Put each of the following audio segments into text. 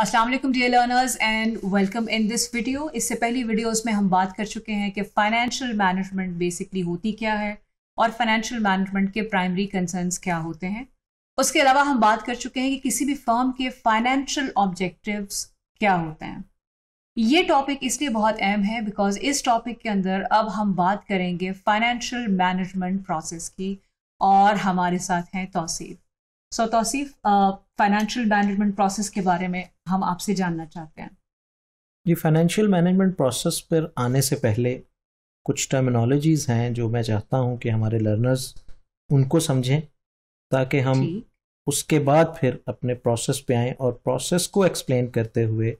Aslam dear learners and welcome in this video इससे पहली videos में हम बात कर चुके हैं कि फाइनेंशियल मैनेजमेंट बेसिकली होती क्या है और फाइनेंशियल मैनेजमेंट के प्राइमरी कंसर्न्स क्या होते हैं उसके अलावा हम बात कर चुके हैं कि किसी भी फर्म के फाइनेंशियल ऑब्जेक्टिव्स क्या होते हैं ये टॉपिक इसलिए बहुत अहम है बिकॉज इस टॉपिक के अंदर अब हम बात करेंगे फाइनेंशियल मैनेजमेंट प्रोसेस की और हमारे साथ हैं Tauseef so so, Tauseef financial management process के बारे में हम आपसे जानना चाहते हैं जी फाइनेंशियल मैनेजमेंट प्रोसेस पर आने से पहले कुछ टर्मिनोलॉजीज़ हैं जो मैं चाहता हूं कि हमारे लर्नर्स उनको समझें ताकि हम उसके बाद फिर अपने प्रोसेस पे आएँ और प्रोसेस को एक्सप्लेन करते हुए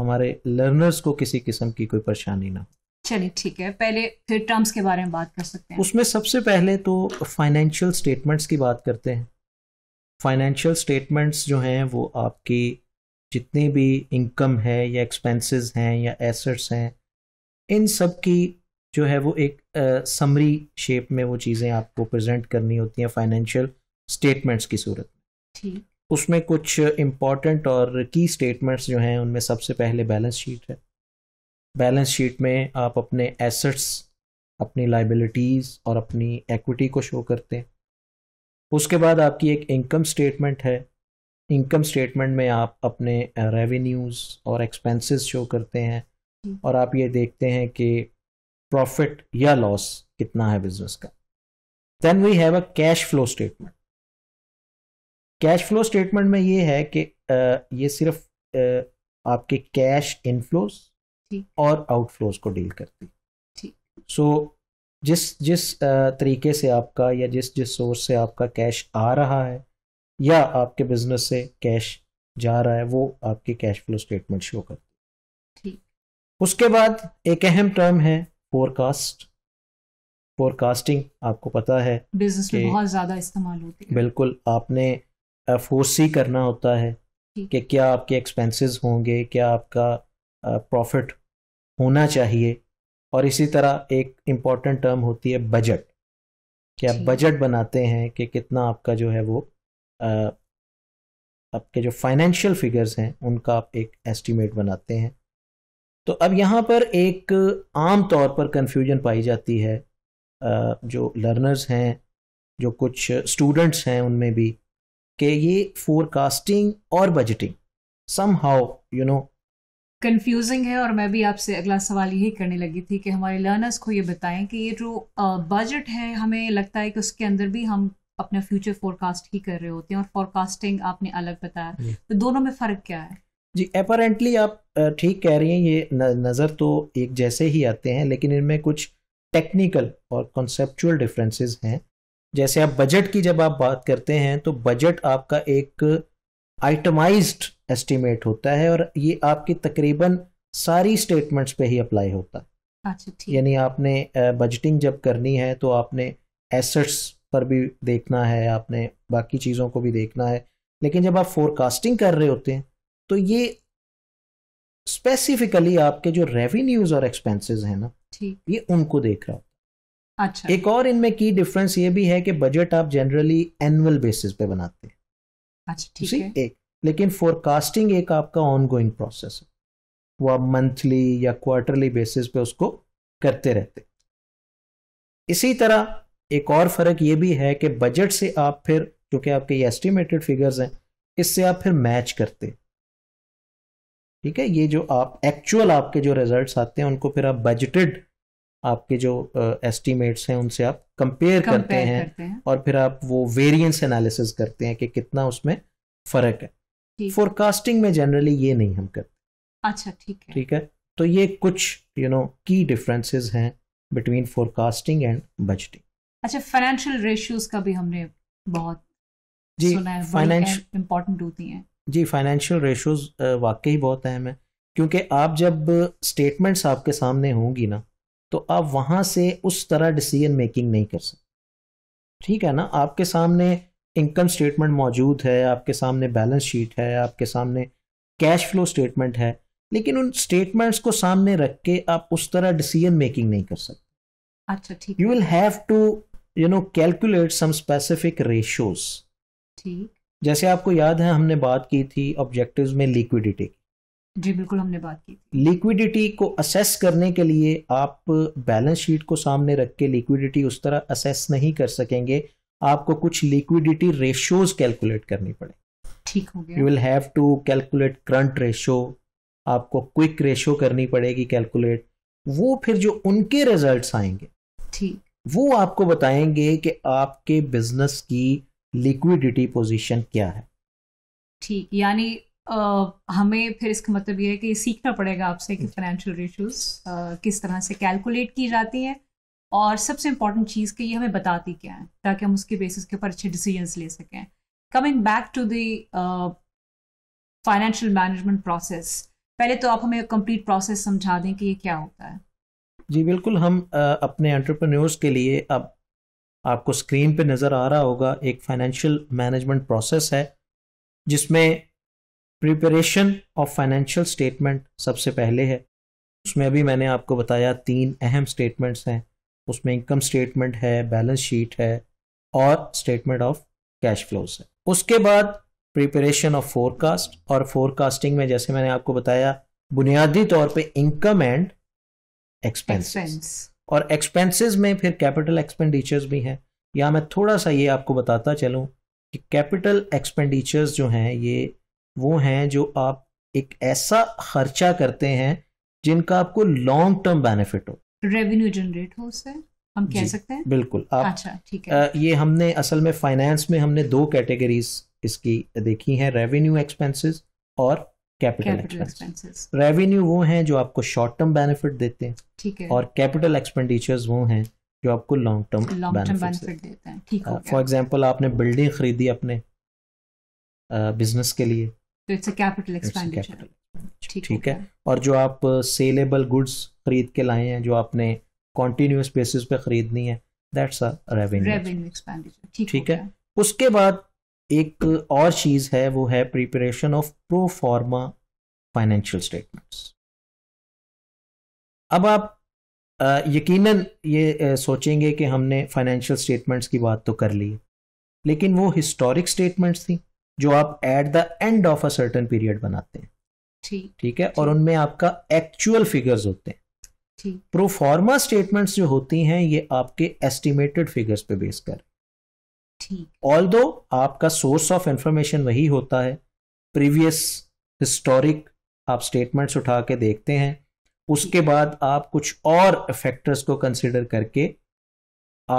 हमारे लर्नर्स को किसी किस्म की कोई परेशानी ना हो चलिए ठीक है पहले फिर टर्म्स के बारे में बात कर सकते हैं उसमें सबसे पहले तो फाइनेंशियल स्टेटमेंट्स की बात करते हैं फाइनेंशियल स्टेटमेंट्स जो हैं वो आपकी जितनी भी इनकम है या एक्सपेंसेस हैं या एसेट्स हैं इन सब की जो है वो एक समरी शेप में वो चीज़ें आपको प्रेजेंट करनी होती हैं फाइनेंशियल स्टेटमेंट्स की सूरत में उसमें कुछ इम्पॉर्टेंट और की स्टेटमेंट्स जो हैं उनमें सबसे पहले बैलेंस शीट है बैलेंस शीट में आप अपने एसेट्स अपनी लाइबिलिटीज़ और अपनी एक्विटी को शो करते हैं उसके बाद आपकी एक इनकम स्टेटमेंट है इनकम स्टेटमेंट में आप अपने रेवेन्यूज़ और एक्सपेंसेस शो करते हैं और आप ये देखते हैं कि प्रॉफिट या लॉस कितना है बिजनेस का then we have a cash flow statement cash flow statement में ये है कि ये सिर्फ आपके कैश इनफ्लोज और आउटफ्लोज को डील करती सो so, जिस जिस तरीके से आपका या जिस जिस सोर्स से आपका कैश आ रहा है या आपके बिजनेस से कैश जा रहा है वो आपके कैश फ्लो स्टेटमेंट शो करती है उसके बाद एक अहम टर्म है फोरकास्ट फोरकास्टिंग आपको पता है बिजनेस में बहुत ज्यादा इस्तेमाल होती है बिल्कुल आपने फोरसी करना होता है कि क्या आपके एक्सपेंसेस होंगे क्या आपका प्रॉफिट होना चाहिए और इसी तरह एक इम्पॉर्टेंट टर्म होती है बजट कि आप बजट बनाते हैं कि कितना आपका जो है वो आ, आपके जो फाइनेंशियल फिगर्स हैं उनका आप एक एस्टिमेट बनाते हैं तो अब यहाँ पर एक आम तौर पर कन्फ्यूजन पाई जाती है आ, जो लर्नर्स हैं जो कुछ स्टूडेंट्स हैं उनमें भी कि ये फोरकास्टिंग और budgeting somehow you know confusing है और मैं भी आपसे अगला सवाल यही करने लगी थी कि हमारे लर्नर्स को ये बताएं कि ये जो बजट है हमें लगता है कि उसके अंदर भी हम अपना फ्यूचर फोरकास्ट ही कर रहे होते हैं और फोरकास्टिंग आपने अलग बताया तो दोनों में फ़र्क क्या है जी अपरेंटली आप ठीक कह रही हैं ये नज़र तो एक जैसे ही आते हैं लेकिन इनमें कुछ टेक्निकल और कॉन्सेपचुअल डिफरेंसेस हैं जैसे आप बजट की जब आप बात करते हैं तो बजट आपका एक आइटमाइज्ड एस्टिमेट होता है और ये आपकी तकरीबन सारी स्टेटमेंट्स पे ही अप्लाई होता है अच्छा यानी आपने बजटिंग जब करनी है तो आपने एसेट्स पर भी देखना है आपने बाकी चीज़ों को भी देखना है लेकिन जब आप फोरकास्टिंग कर रहे होते हैं तो ये स्पेसिफिकली आपके जो रेवेन्यूज और एक्सपेंसेस हैं ना ये उनको देख रहा होता अच्छा एक और इनमें की डिफरेंस ये भी है कि बजट आप जनरली एनुअल बेसिस पे बनाते हैं अच्छा ठीक है एक लेकिन फोरकास्टिंग एक आपका ऑनगोइंग प्रोसेस है वो आप मंथली या क्वार्टरली बेसिस पे उसको करते रहते इसी तरह एक और फर्क ये भी है कि बजट से आप फिर क्योंकि आपके एस्टिमेटेड फिगर्स हैं इससे आप फिर मैच करते ठीक है ये जो आप एक्चुअल आपके जो रिजल्ट्स आते हैं उनको फिर आप बजटेड आपके जो एस्टिमेट्स uh, हैं उनसे आप कंपेयर करते, करते हैं, हैं और फिर आप वो वेरिएंस एनालिसिस करते हैं कि कितना उसमें फर्क है फोरकास्टिंग में जनरली ये नहीं हम करते अच्छा ठीक है ठीक है तो ये कुछ यू नो की डिफरेंसेस हैं बिटवीन फोरकास्टिंग एंड बजटिंग अच्छा फाइनेंशियल रेशियोज का भी हमने बहुत जी फाइनेंशियल इम्पोर्टेंट होती हैं जी फाइनेंशियल रेशियोज वाकई बहुत अहम है क्योंकि आप जब स्टेटमेंट्स आपके सामने होंगी ना तो आप वहां से उस तरह डिसीजन मेकिंग नहीं कर सकते ठीक है ना आपके सामने इनकम स्टेटमेंट मौजूद है आपके सामने बैलेंस शीट है आपके सामने कैश फ्लो स्टेटमेंट है लेकिन उन स्टेटमेंट्स को सामने रख के आप उस तरह डिसीजन मेकिंग नहीं कर सकते अच्छा ठीक you will have to you know calculate some specific ratios ठीक जैसे आपको याद है हमने बात की थी ऑब्जेक्टिव्स में लिक्विडिटी जी बिल्कुल हमने बात की लिक्विडिटी को असेस करने के लिए आप बैलेंस शीट को सामने रख के लिक्विडिटी उस तरह असेस नहीं कर सकेंगे आपको कुछ लिक्विडिटी रेशियोज कैलकुलेट करनी पड़ेगी ठीक हो गया you will have to calculate current ratio आपको क्विक रेशो करनी पड़ेगी कैलकुलेट वो फिर जो उनके रिजल्ट्स आएंगे ठीक वो आपको बताएंगे कि आपके बिजनेस की लिक्विडिटी पोजीशन क्या है ठीक यानी हमें फिर इसका मतलब ये है कि सीखना पड़ेगा आपसे कि फाइनेंशियल रेशियोज किस तरह से कैलकुलेट की जाती हैं और सबसे इम्पॉर्टेंट चीज़ कि ये हमें बताती क्या है ताकि हम उसके बेसिस के ऊपर अच्छे डिसीजंस ले सकें coming back to the financial management process पहले तो आप हमें कंप्लीट प्रोसेस समझा दें कि ये क्या होता है जी बिल्कुल हम अपने एंटरप्रेन्योर्स के लिए अब आपको स्क्रीन पे नज़र आ रहा होगा एक फाइनेंशियल मैनेजमेंट प्रोसेस है जिसमें प्रिपरेशन ऑफ फाइनेंशियल स्टेटमेंट सबसे पहले है उसमें अभी मैंने आपको बताया तीन अहम स्टेटमेंट्स हैं उसमें इनकम स्टेटमेंट है बैलेंस शीट है और स्टेटमेंट ऑफ कैश फ्लोज है उसके बाद प्रिपरेशन ऑफ फोरकास्ट और फोरकास्टिंग में जैसे मैंने आपको बताया बुनियादी तौर पे इनकम एंड एक्सपेंसेस और एक्सपेंसेस में फिर कैपिटल एक्सपेंडिचर्स भी हैं या मैं थोड़ा सा ये आपको बताता चलूं कि कैपिटल एक्सपेंडिचर्स जो हैं ये वो हैं जो आप एक ऐसा खर्चा करते हैं जिनका आपको लॉन्ग टर्म बेनिफिट हो रेवेन्यू जनरेट हो उससे हम कह सकते हैं बिल्कुल आप अच्छा ठीक है आ, ये हमने असल में फाइनेंस में हमने दो कैटेगरीज इसकी देखी है रेवेन्यू एक्सपेंसेस और कैपिटल एक्सपेंसेस रेवेन्यू वो हैं जो आपको शॉर्ट टर्म बेनिफिट देते हैं ठीक है और कैपिटल एक्सपेंडिचर्स वो हैं जो आपको लॉन्ग टर्म बेनिफिट देते हैं फॉर एग्जाम्पल आपने बिल्डिंग खरीदी अपने बिजनेस के लिए तो इट्स अ कैपिटल एक्सपेंडिचर ठीक, है और जो आप सेलेबल uh, गुड्स खरीद के लाए हैं जो आपने कॉन्टिन्यूस बेसिस पे खरीदनी है that's a revenue revenue expenditure ठीक, है उसके बाद एक और चीज है वो है preparation of pro forma financial statements अब आप uh, यकीनन ये uh, सोचेंगे कि हमने फाइनेंशियल स्टेटमेंट्स की बात तो कर ली लेकिन वो हिस्टोरिक स्टेटमेंट्स थी जो आप at the end of a certain period बनाते हैं ठीक ठीक है और उनमें आपका एक्चुअल फिगर्स होते हैं प्रोफॉर्मा स्टेटमेंट्स जो होती हैं ये आपके एस्टिमेटेड फिगर्स पे बेस कर ऑल दो आपका सोर्स ऑफ इंफॉर्मेशन वही होता है प्रीवियस हिस्टोरिक आप स्टेटमेंट्स उठा के देखते हैं उसके बाद आप कुछ और फैक्टर्स को कंसिडर करके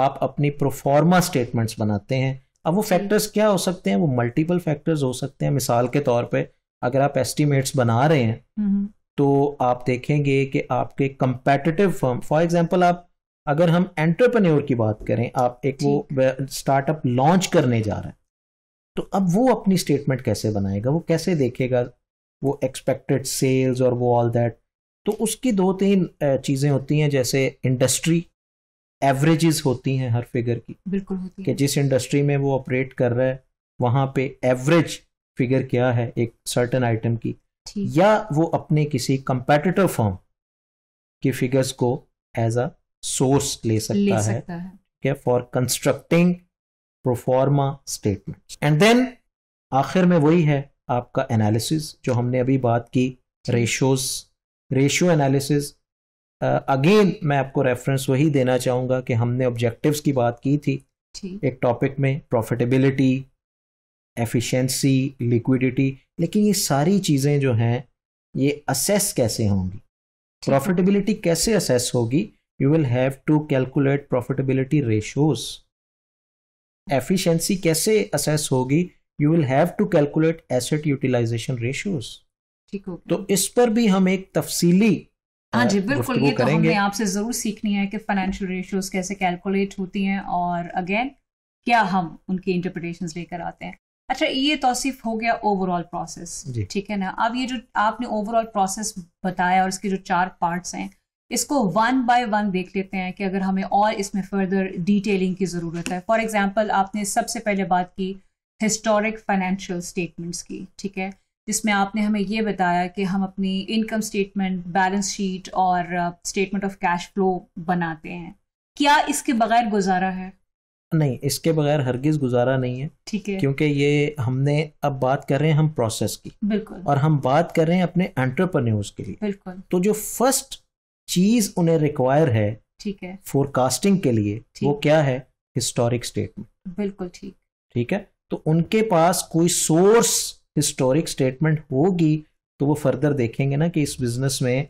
आप अपनी प्रोफॉर्मा स्टेटमेंट्स बनाते हैं अब वो फैक्टर्स क्या हो सकते हैं वो मल्टीपल फैक्टर्स हो सकते हैं मिसाल के तौर पे अगर आप एस्टिमेट्स बना रहे हैं हम्म, हम्म। तो आप देखेंगे कि आपके कंपेटिटिव फर्म फॉर एग्जांपल आप अगर हम एंटरप्रेन्योर की बात करें आप एक वो स्टार्टअप लॉन्च करने जा रहे हैं तो अब वो अपनी स्टेटमेंट कैसे बनाएगा वो कैसे देखेगा वो एक्सपेक्टेड सेल्स और वो ऑल दैट तो उसकी दो तीन चीज़ें होती हैं जैसे इंडस्ट्री एवरेजेस होती हैं हर फिगर की बिल्कुल होती कि जिस इंडस्ट्री में वो ऑपरेट कर रहा है वहां पे एवरेज फिगर क्या है एक सर्टन आइटम की या वो अपने किसी कंपेटिटर फॉर्म की फिगर्स को एज अ सोर्स ले सकता ले है है for constructing pro forma statement and then आखिर में वही है आपका एनालिसिस जो हमने अभी बात की रेशोज रेशियो एनालिसिस अगेन मैं आपको रेफरेंस वही देना चाहूंगा कि हमने ऑब्जेक्टिव्स की बात की थी एक टॉपिक में प्रॉफिटेबिलिटी एफिशिएंसी लिक्विडिटी लेकिन ये सारी चीज़ें जो हैं ये असेस कैसे होंगी प्रॉफिटेबिलिटी कैसे असेस होगी you will have to calculate profitability ratios efficiency कैसे असेस होगी you will have to calculate asset utilisation ratios तो इस पर भी हम एक तफसीली हाँ जी बिल्कुल ये तो हमने आपसे जरूर सीखनी है कि फाइनेंशियल रेशियोज कैसे कैलकुलेट होती हैं और अगेन क्या हम उनकी इंटरप्रिटेशन लेकर आते हैं अच्छा ये तोसीफ हो गया ओवरऑल प्रोसेस ठीक है ना अब ये जो आपने ओवरऑल प्रोसेस बताया और इसके जो चार पार्ट्स हैं इसको वन बाय वन देख लेते हैं कि अगर हमें और इसमें फर्दर डिटेलिंग की ज़रूरत है फॉर एग्जाम्पल आपने सबसे पहले बात की हिस्टोरिक फाइनेंशियल स्टेटमेंट्स की ठीक है जिसमें आपने हमें ये बताया कि हम अपनी इनकम स्टेटमेंट बैलेंस शीट और स्टेटमेंट ऑफ कैश फ्लो बनाते हैं क्या इसके बगैर गुजारा है नहीं इसके बगैर हरगिज गुजारा नहीं है ठीक है क्योंकि ये हमने अब बात कर रहे हैं हम प्रोसेस की बिल्कुल और हम बात कर रहे हैं अपने एंटरप्रेन्योर्स के लिए बिल्कुल तो जो फर्स्ट चीज उन्हें रिक्वायर है ठीक है फोरकास्टिंग के लिए वो क्या है हिस्टोरिक स्टेटमेंट बिल्कुल ठीक ठीक है तो उनके पास कोई सोर्स हिस्टोरिक स्टेटमेंट होगी तो वो फर्दर देखेंगे ना कि इस बिजनेस में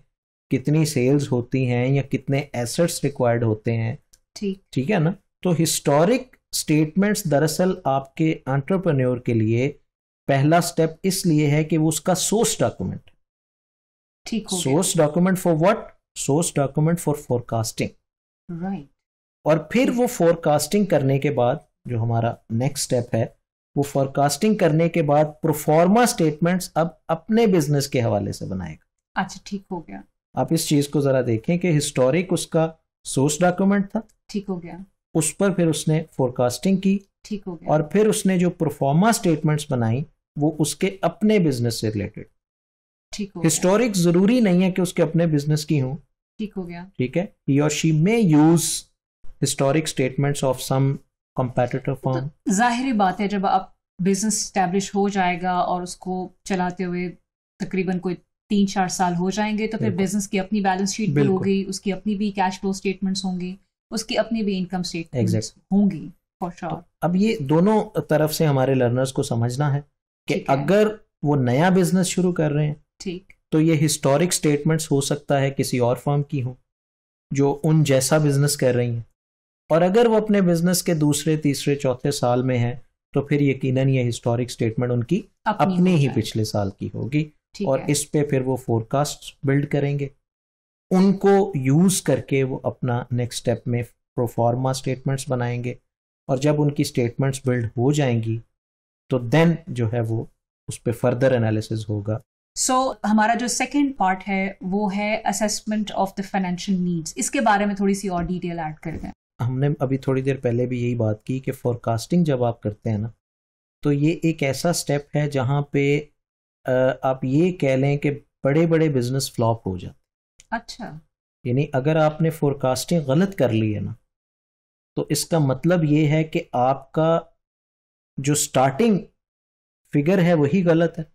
कितनी सेल्स होती हैं या कितने एसेट्स रिक्वायर्ड होते हैं ठीक ठीक है ना तो हिस्टोरिक स्टेटमेंट्स दरअसल आपके एंटरप्रेन्योर के लिए पहला स्टेप इसलिए है कि वो उसका सोर्स डॉक्यूमेंट ठीक source document for what source document for forecasting right और फिर वो फोरकास्टिंग करने के बाद जो हमारा नेक्स्ट स्टेप है वो फॉरकास्टिंग करने के बाद प्रोफॉर्मा स्टेटमेंट्स अब अपने बिजनेस के हवाले से बनाएगा अच्छा ठीक हो गया आप इस चीज को जरा देखें कि हिस्टोरिक उसका सोर्स डॉक्यूमेंट था ठीक हो गया उस पर फिर उसने फोरकास्टिंग की ठीक हो गया और फिर उसने जो प्रोफॉर्मा स्टेटमेंट्स बनाई वो उसके अपने बिजनेस से रिलेटेड ठीक हो हिस्टोरिक जरूरी नहीं है कि उसके अपने बिजनेस की हो ठीक हो गया ठीक है ही और she may use historic statements of some competitor firm जाहिर बात है जब आप बिजनेस स्टैब्लिश हो जाएगा और उसको चलाते हुए तकरीबन कोई तीन चार साल हो जाएंगे तो फिर बिजनेस की अपनी बैलेंस शीट भी होगी उसकी अपनी भी कैश फ्लो स्टेटमेंट्स होंगी उसकी अपनी भी इनकम स्टेटमेंट्स होंगी फॉर श्योर तो अब ये दोनों तरफ से हमारे लर्नर्स को समझना है कि अगर है। वो नया बिजनेस शुरू कर रहे हैं ठीक तो ये हिस्टोरिक स्टेटमेंट्स हो सकता है किसी और फर्म की हो जो उन जैसा बिजनेस कर रही हैं और अगर वो अपने बिजनेस के दूसरे तीसरे चौथे साल में है तो फिर यकीनन ये हिस्टोरिक स्टेटमेंट उनकी अपने ही पिछले साल की होगी और इस पे फिर वो फोरकास्ट बिल्ड करेंगे उनको यूज करके वो अपना नेक्स्ट स्टेप में प्रोफॉर्मा स्टेटमेंट्स बनाएंगे और जब उनकी स्टेटमेंट्स बिल्ड हो जाएंगी तो देन जो है वो उस पर फर्दर एनालिसिस होगा सो so, हमारा जो सेकेंड पार्ट है वो है assessment of the financial needs इसके बारे में थोड़ी सी और डिटेल ऐड कर दें हमने अभी थोड़ी देर पहले भी यही बात की कि फॉरकास्टिंग जब आप करते हैं ना तो ये एक ऐसा स्टेप है जहाँ पे आप ये कह लें कि बड़े बड़े बिजनेस फ्लॉप हो जाते अच्छा यानी अगर आपने फोरकास्टिंग गलत कर ली है ना तो इसका मतलब ये है कि आपका जो स्टार्टिंग फिगर है वही गलत है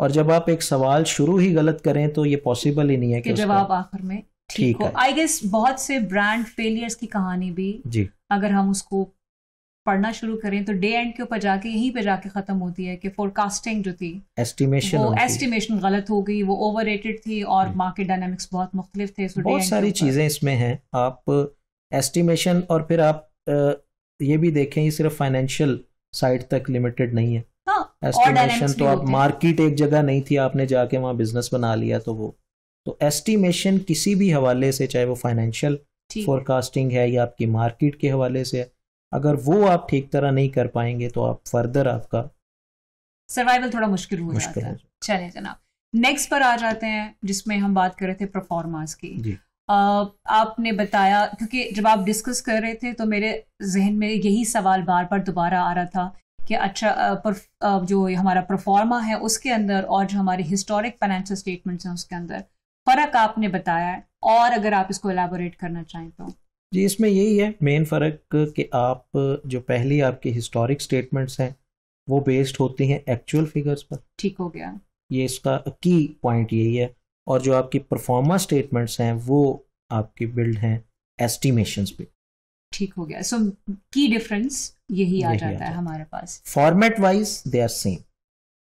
और जब आप एक सवाल शुरू ही गलत करें तो ये पॉसिबल ही नहीं है कि, कि जवाब आखिर में ठीक हो आई गेस बहुत से ब्रांड फेलियर्स की कहानी भी जी अगर हम उसको पढ़ना शुरू करें तो डे एंड के ऊपर जाके यहीं पे जाके खत्म होती है कि फोरकास्टिंग जो थी एस्टिमेशन वो एस्टिमेशन गलत हो गई वो ओवर थी और मार्केट डायनामिक्स बहुत मुख्तलिफ थे so बहुत सारी चीज़ें इसमें हैं आप एस्टिमेशन uh, और फिर आप uh, ये भी देखें ये सिर्फ फाइनेंशियल साइड तक लिमिटेड नहीं है एस्टिमेशन हाँ, तो आप मार्केट एक जगह नहीं थी आपने जाके वहाँ बिजनेस बना लिया तो वो तो एस्टिमेशन किसी भी हवाले से चाहे वो फाइनेंशियल फोरकास्टिंग है या आपकी मार्केट के हवाले से है अगर वो आप ठीक तरह नहीं कर पाएंगे तो आप फर्दर आपका सर्वाइवल थोड़ा मुश्किल हो जाता है चले जनाब नेक्स्ट पर आ जाते हैं जिसमें हम बात कर रहे थे परफॉर्मेंस की आपने बताया क्योंकि जब आप डिस्कस कर रहे थे तो मेरे जहन में यही सवाल बार बार दोबारा आ रहा था कि अच्छा पर, जो हमारा परफॉर्मा है उसके अंदर और जो हमारे हिस्टोरिक फाइनेंशियल स्टेटमेंट्स हैं उसके अंदर फर्क आपने बताया है और अगर आप इसको एलाबोरेट करना चाहें तो जी इसमें यही है मेन फ़र्क कि आप जो पहली आपके हिस्टोरिक स्टेटमेंट्स हैं वो बेस्ड होती हैं एक्चुअल फिगर्स पर ठीक हो गया ये इसका की पॉइंट यही है और जो आपकी परफॉर्मा स्टेटमेंट्स हैं वो आपकी बिल्ड हैं एस्टिमेशंस पे ठीक हो गया सो की डिफरेंस यही आ जाता है हमारे पास format wise they are same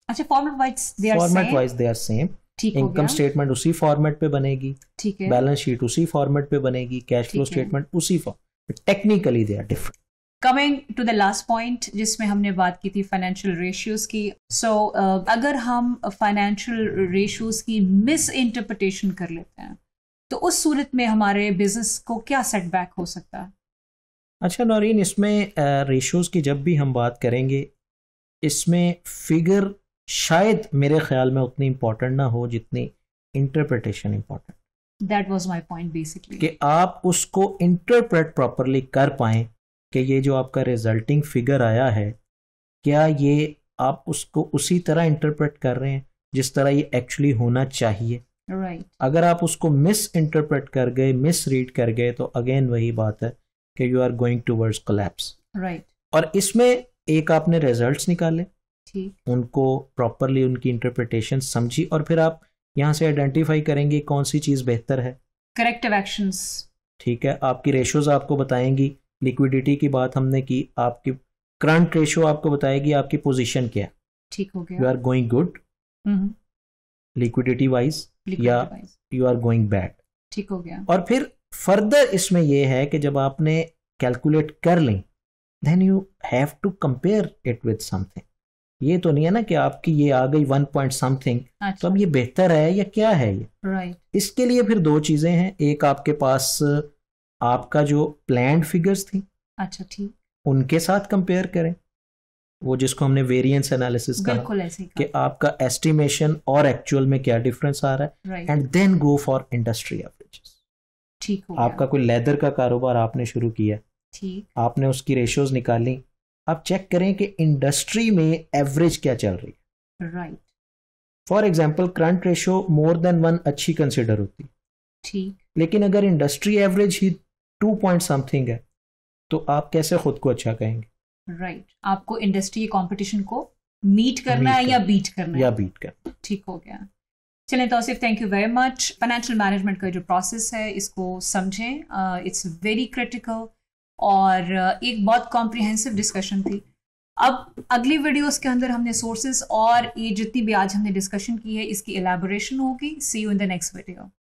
अच्छा format wise they are format wise they are same income statement उसी फॉर्मेट पे बनेगी ठीक है बैलेंस शीट उसी फॉर्मेट पे बनेगी कैश फ्लो स्टेटमेंट उसी format technically they are different coming to the last point जिसमें हमने बात की थी फाइनेंशियल रेशियोज की सो so, uh, अगर हम फाइनेंशियल रेशियोज की मिस इंटरप्रटेशन कर लेते हैं तो उस सूरत में हमारे बिजनेस को क्या सेटबैक हो सकता है अच्छा नौरीन इसमें रेशियोज uh, की जब भी हम बात करेंगे इसमें फिगर शायद मेरे ख्याल में उतनी इम्पोर्टेंट ना हो जितनी interpretation important that was my point basically कि आप उसको इंटरप्रेट प्रॉपरली कर पाए कि ये जो आपका रिजल्टिंग फिगर आया है क्या ये आप उसको उसी तरह इंटरप्रेट कर रहे हैं जिस तरह ये एक्चुअली होना चाहिए राइट right. अगर आप उसको मिस इंटरप्रेट कर गए मिस रीड कर गए तो अगेन वही बात है कि you are going towards collapse right और इसमें एक आपने रिजल्ट्स निकाले उनको प्रॉपरली उनकी इंटरप्रिटेशन समझी और फिर आप यहाँ से आइडेंटिफाई करेंगे कौन सी चीज़ बेहतर है करेक्टिव एक्शन ठीक है आपकी रेशोज आपको बताएंगी लिक्विडिटी की बात हमने की आपकी करंट रेशो आपको बताएगी आपकी पोजीशन क्या है ठीक हो गया you are going good liquidity wise या यू आर गोइंग बैड ठीक हो गया और फिर फर्दर इसमें यह है कि जब आपने कैलकुलेट कर ली then you have to compare it with something ये तो नहीं है ना कि आपकी ये आ गई वन पॉइंट समथिंग तो अब ये अच्छा। बेहतर है या क्या है ये राइट right. इसके लिए फिर दो चीजें हैं एक आपके पास आपका जो प्लैंड फिगर्स थी अच्छा ठीक उनके साथ कंपेयर करें वो जिसको हमने वेरिएंस एनालिसिस कहा कि आपका एस्टिमेशन और एक्चुअल में क्या डिफरेंस आ रहा है and then go for industry averages ठीक आपका कोई लेदर का कारोबार आपने शुरू किया ठीक आपने उसकी रेशियोज निकाली आप चेक करें कि इंडस्ट्री में एवरेज क्या चल रही है right for example current ratio more than one अच्छी कंसिडर होती ठीक लेकिन अगर इंडस्ट्री एवरेज ही टू पॉइंट समथिंग है तो आप कैसे खुद को अच्छा कहेंगे राइट right. आपको इंडस्ट्री कंपटीशन को मीट करना है या बीट करना या बीट कर ठीक हो गया चलें Tauseef thank you very much financial management का जो प्रोसेस है इसको समझें इट्स वेरी क्रिटिकल और एक बहुत कॉम्प्रिहेंसिव डिस्कशन थी अब अगली वीडियोस के अंदर हमने सोर्सेज और ये जितनी भी आज हमने डिस्कशन की है इसकी एलेबोरेशन होगी see you in the next video